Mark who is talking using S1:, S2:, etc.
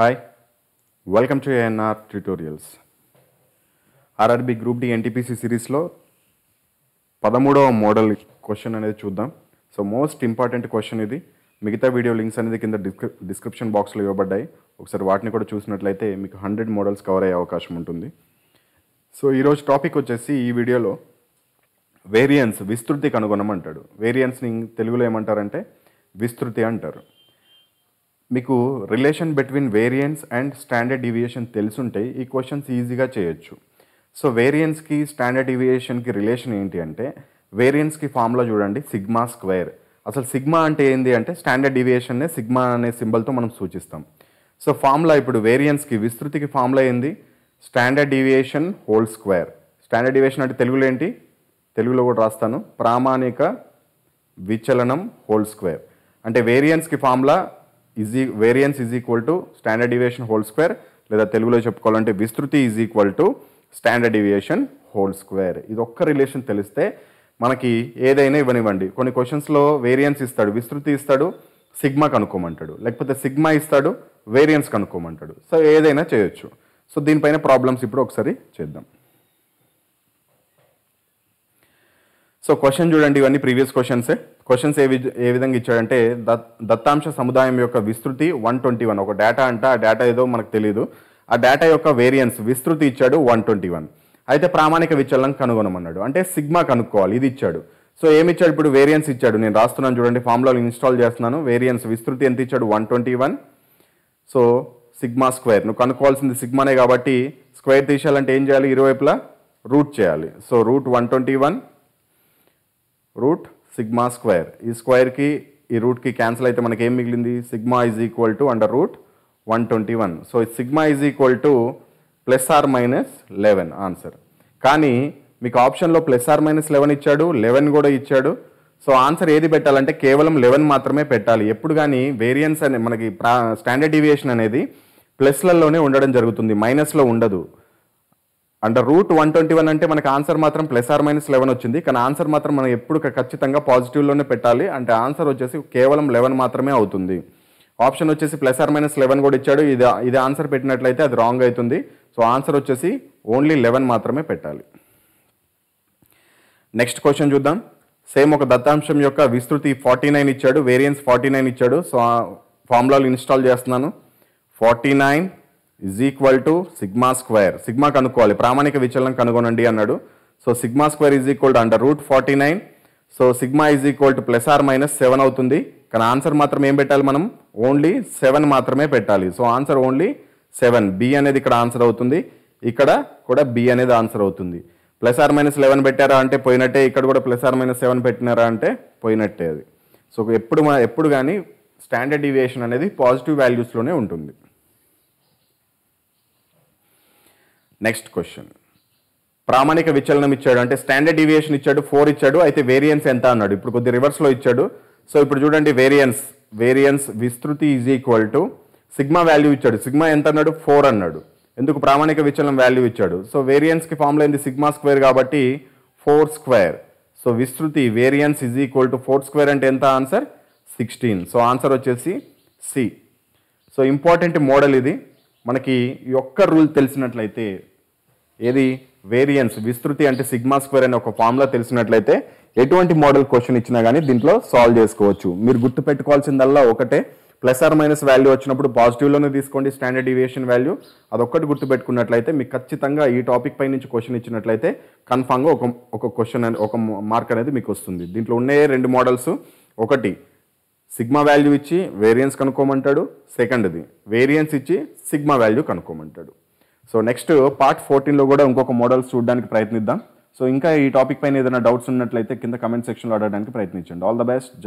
S1: hi welcome to ANR tutorials RRB group D NTPC సిరీస్లో పదమూడవ model question అనేది చూద్దాం సో మోస్ట్ ఇంపార్టెంట్ క్వశ్చన్ ఇది మిగతా వీడియో లింక్స్ అనేది కింద డిస్క్రిప్షన్ బాక్స్లో ఇవ్వబడ్డాయి ఒకసారి వాటిని కూడా చూసినట్లయితే మీకు హండ్రెడ్ మోడల్స్ కవర్ అయ్యే అవకాశం ఉంటుంది సో ఈరోజు టాపిక్ వచ్చేసి ఈ వీడియోలో వేరియన్స్ విస్తృతి కనుగొనమంటాడు వేరియన్స్ని తెలుగులో ఏమంటారంటే విస్తృతి అంటారు మీకు relation between variance and standard deviation తెలుసుంటే ఈ క్వశ్చన్స్ ఈజీగా చేయొచ్చు సో వేరియన్స్కి స్టాండర్డ్ డివియేషన్కి రిలేషన్ ఏంటి అంటే వేరియన్స్కి ఫామ్లో చూడండి సిగ్మా స్క్వేర్ అసలు సిగ్మా అంటే ఏంది అంటే స్టాండర్డ్ డివియేషన్నే సిగ్మా అనే సింబల్తో మనం సూచిస్తాం సో ఫామ్లా ఇప్పుడు వేరియన్స్కి విస్తృతికి ఫామ్లో ఏంది standard deviation whole square standard deviation అంటే తెలుగులో ఏంటి తెలుగులో కూడా రాస్తాను ప్రామాణిక విచలనం హోల్ స్క్వేర్ అంటే వేరియన్స్కి ఫామ్లా is variance is equal to standard deviation whole square లేదా తెలుగులో చెప్పుకోవాలంటే విస్తృతి is equal to standard deviation whole square ఇది ఒక్క రిలేషన్ తెలిస్తే మనకి ఏదైనా ఇవ్వనివ్వండి కొన్ని క్వశ్చన్స్లో వేరియన్స్ ఇస్తాడు విస్తృతి ఇస్తాడు సిగ్మా కనుక్కోమంటాడు లేకపోతే సిగ్మా ఇస్తాడు వేరియన్స్ కనుక్కోమంటాడు సో ఏదైనా చేయొచ్చు సో దీనిపైన ప్రాబ్లమ్స్ ఇప్పుడు ఒకసారి చేద్దాం సో క్వశ్చన్ చూడండి ఇవన్నీ ప్రీవియస్ క్వశ్చన్సే క్వశ్చన్స్ ఏ ఏ విధంగా ఇచ్చాడంటే దత్తాంశ సముదాయం యొక్క విస్తృతి వన్ ట్వంటీ వన్ ఒక డేటా అంట ఆ డేటా ఏదో మనకు తెలియదు ఆ డేటా యొక్క వేరియన్స్ విస్తృతి ఇచ్చాడు వన్ ట్వంటీ వన్ అయితే ప్రామాణిక విచలనం కనుగొనమన్నాడు అంటే సిగ్మా కనుక్కోవాలి ఇది ఇచ్చాడు సో ఏమి ఇచ్చాడు ఇప్పుడు వేరియన్స్ ఇచ్చాడు నేను రాస్తున్నాను చూడండి ఫామ్లో ఇన్స్టాల్ చేస్తున్నాను వేరియన్స్ విస్తృతి ఎంత ఇచ్చాడు one twenty one so sigma square నువ్వు కనుక్కోవాల్సింది సిగ్మానే కాబట్టి స్క్వేర్ తీసేయాలంటే ఏం చేయాలి ఇరువైపులా రూట్ చేయాలి so root one twenty one root sigma square ఈ స్క్వేర్కి ఈ రూట్కి క్యాన్సిల్ అయితే మనకి ఏం మిగిలింది sigma is equal to under root one twenty one so sigma is equal to plus or minus eleven answer కానీ మీకు ఆప్షన్లో ప్లస్ ఆర్ మైనస్ లెవెన్ ఇచ్చాడు లెవెన్ కూడా ఇచ్చాడు సో ఆన్సర్ ఏది పెట్టాలంటే కేవలం లెవెన్ మాత్రమే పెట్టాలి ఎప్పుడు కానీ వేరియన్స్ అనే మనకి స్టాండర్డ్ డివియేషన్ అనేది ప్లస్లలోనే ఉండడం జరుగుతుంది మైనస్లో ఉండదు under root one twenty one అంటే మనకి ఆన్సర్ మాత్రం ప్లస్ ఆర్ మైనస్ లెవెన్ వచ్చింది కానీ ఆన్సర్ మాత్రం మనం ఎప్పుడు ఖచ్చితంగా పాజిటివ్లోనే పెట్టాలి అంటే ఆన్సర్ వచ్చేసి కేవలం లెవెన్ మాత్రమే అవుతుంది ఆప్షన్ వచ్చేసి ప్లస్ ఆర్ మైనస్ లెవెన్ కూడా ఇచ్చాడు ఇది ఇది ఆన్సర్ పెట్టినట్లయితే అది రాంగ్ అవుతుంది సో ఆన్సర్ వచ్చేసి ఓన్లీ లెవెన్ మాత్రమే పెట్టాలి నెక్స్ట్ క్వశ్చన్ చూద్దాం సేమ్ ఒక దత్తాంశం యొక్క విస్తృతి ఫార్టీ నైన్ ఇచ్చాడు వేరియన్స్ ఫార్టీ నైన్ ఇచ్చాడు సో ఫార్ములాలు ఇన్స్టాల్ చేస్తున్నాను forty nine is equal to sigma square sigma కనుక్కోవాలి ప్రామాణిక విచలనం కనుగొనండి అన్నాడు so sigma square is equal to under root forty nine so sigma is equal to plus or minus seven అవుతుంది కానీ ఆన్సర్ మాత్రం ఏం పెట్టాలి మనం ఓన్లీ సెవెన్ మాత్రమే పెట్టాలి so answer only seven B అనేది ఇక్కడ ఆన్సర్ అవుతుంది ఇక్కడ కూడా బి అనేది ఆన్సర్ అవుతుంది ప్లస్ ఆర్ మైనస్ లెవెన్ పెట్టారా అంటే పోయినట్టే ఇక్కడ కూడా ప్లస్ ఆర్ మైనస్ సెవెన్ పెట్టినారా అంటే పోయినట్టే అది సో ఎప్పుడు ఎప్పుడు కానీ స్టాండర్డ్ డివియేషన్ అనేది పాజిటివ్ వాల్యూస్లోనే ఉంటుంది నెక్స్ట్ క్వశ్చన్ ప్రామాణిక విచలనం ఇచ్చాడు అంటే స్టాండర్డ్ డివియేషన్ ఇచ్చాడు ఫోర్ ఇచ్చాడు అయితే వేరియన్స్ ఎంత అన్నాడు ఇప్పుడు కొద్ది రివర్స్లో ఇచ్చాడు సో ఇప్పుడు చూడండి వేరియన్స్ వేరియన్స్ విస్తృతి is equal to sigma value ఇచ్చాడు సిగ్మా ఎంత అన్నాడు ఫోర్ అన్నాడు ఎందుకు ప్రామాణిక విచలనం వాల్యూ ఇచ్చాడు సో వేరియన్స్కి ఫామ్లో అయింది సిగ్మా స్క్వేర్ కాబట్టి ఫోర్ స్క్వేర్ సో విస్తృతి variance is equal to four square అంటే ఎంత ఆన్సర్ సిక్స్టీన్ సో ఆన్సర్ వచ్చేసి సి సో ఇంపార్టెంట్ మోడల్ ఇది మనకి ఒక్క రూల్ తెలిసినట్లయితే ఏది వేరియన్స్ విస్తృతి అంటే సిగ్మా స్క్వేర్ అనే ఒక ఫార్ములా తెలిసినట్లయితే ఎటువంటి మోడల్ క్వశ్చన్ ఇచ్చినా కానీ దీంట్లో సాల్వ్ చేసుకోవచ్చు మీరు గుర్తు పెట్టుకోవాల్సిందల్లా ఒకటే ప్లస్ ఆర్ మైనస్ వాల్యూ వచ్చినప్పుడు పాజిటివ్లోనే తీసుకోండి స్టాండర్డ్ డివియేషన్ వాల్యూ అదొక్కటి గుర్తుపెట్టుకున్నట్లయితే మీకు ఖచ్చితంగా ఈ టాపిక్ పై నుంచి క్వశ్చన్ ఇచ్చినట్లయితే కన్ఫామ్గా ఒక ఒక క్వశ్చన్ ఒక మార్క్ అనేది మీకు వస్తుంది దీంట్లో ఉండే రెండు మోడల్స్ ఒకటి సిగ్మా వాల్యూ ఇచ్చి వేరియన్స్ కనుక్కోమంటాడు సెకండ్ది వేరియన్స్ ఇచ్చి సిగ్మా వాల్యూ కనుక్కోమంటాడు సో నెక్స్ట్ పార్ట్ ఫోర్టీన్లో కూడా ఇంకొక మోడల్స్ చూడడానికి ప్రయత్నిద్దాం సో ఇంకా ఈ టాపిక్ పైన ఏదైనా డౌట్స్ ఉన్నట్లయితే కింద కమెంట్ సెక్షన్లో అడగడానికి ప్రయత్నించండి ఆల్ ద బెస్ట్